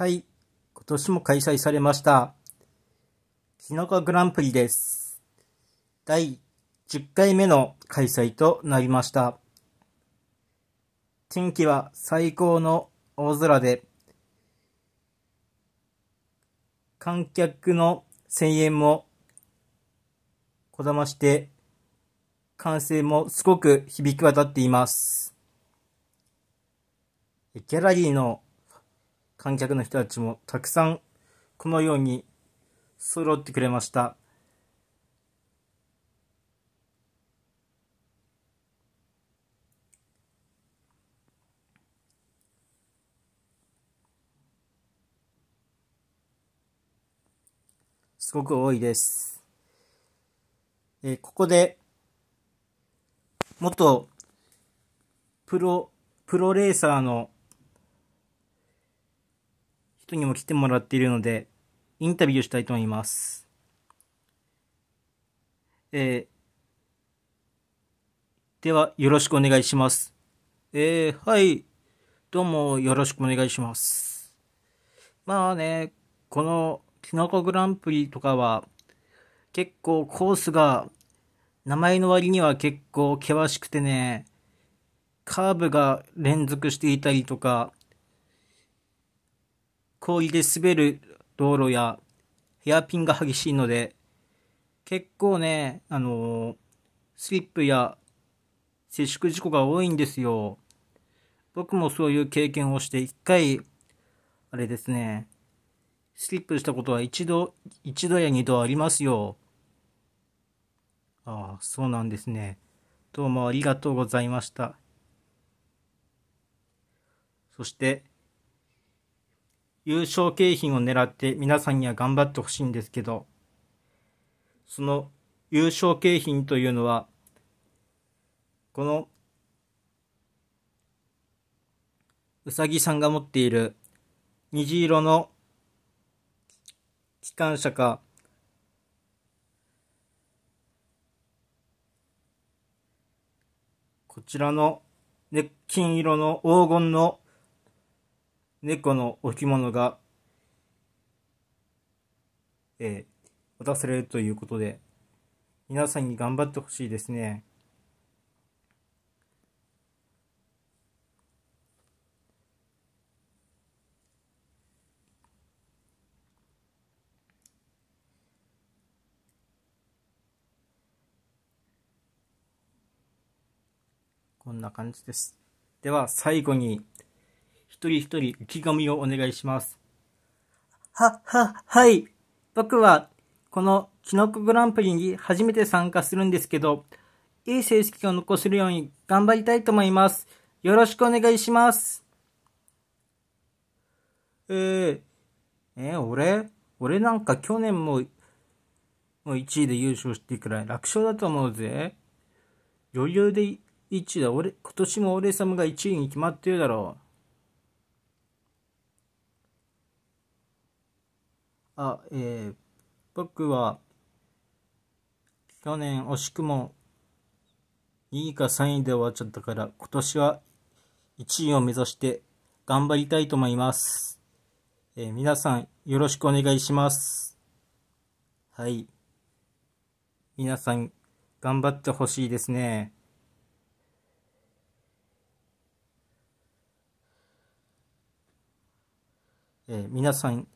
はい。今年も開催されました。キノコグランプリです。第10回目の開催となりました。天気は最高の大空で、観客の声援もこだまして、歓声もすごく響き渡っています。ギャラリーの観客の人たちもたくさんこのように揃ってくれました。すごく多いです。えここで、元プロ、プロレーサーの人にも来てもらっているので、インタビューしたいと思います。えー、では、よろしくお願いします。えー、はい。どうも、よろしくお願いします。まあね、この、きのこグランプリとかは、結構コースが、名前の割には結構険しくてね、カーブが連続していたりとか、氷で滑る道路やヘアピンが激しいので、結構ね、あのー、スリップや接触事故が多いんですよ。僕もそういう経験をして、一回、あれですね、スリップしたことは一度、一度や二度ありますよ。ああ、そうなんですね。どうもありがとうございました。そして、優勝景品を狙って皆さんには頑張ってほしいんですけど、その優勝景品というのは、この、うさぎさんが持っている虹色の機関車か、こちらの、ね、金色の黄金の猫の置物が、えー、渡されるということで、皆さんに頑張ってほしいですね。こんな感じです。では最後に一人一人意気込みをお願いします。は、は、はい。僕は、このキノコグランプリに初めて参加するんですけど、いい成績を残せるように頑張りたいと思います。よろしくお願いします。えー、えー、俺俺なんか去年も、もう1位で優勝していくらい楽勝だと思うぜ。余裕で1位だ。俺、今年も俺様が1位に決まってるだろう。あ、えー、僕は、去年惜しくも2位か3位で終わっちゃったから、今年は1位を目指して頑張りたいと思います。えー、皆さんよろしくお願いします。はい。皆さん頑張ってほしいですね。えー、皆さん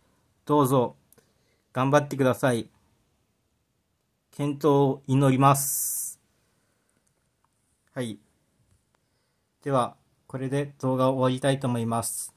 どうぞ頑張ってください。健闘を祈ります。はい。では、これで動画を終わりたいと思います。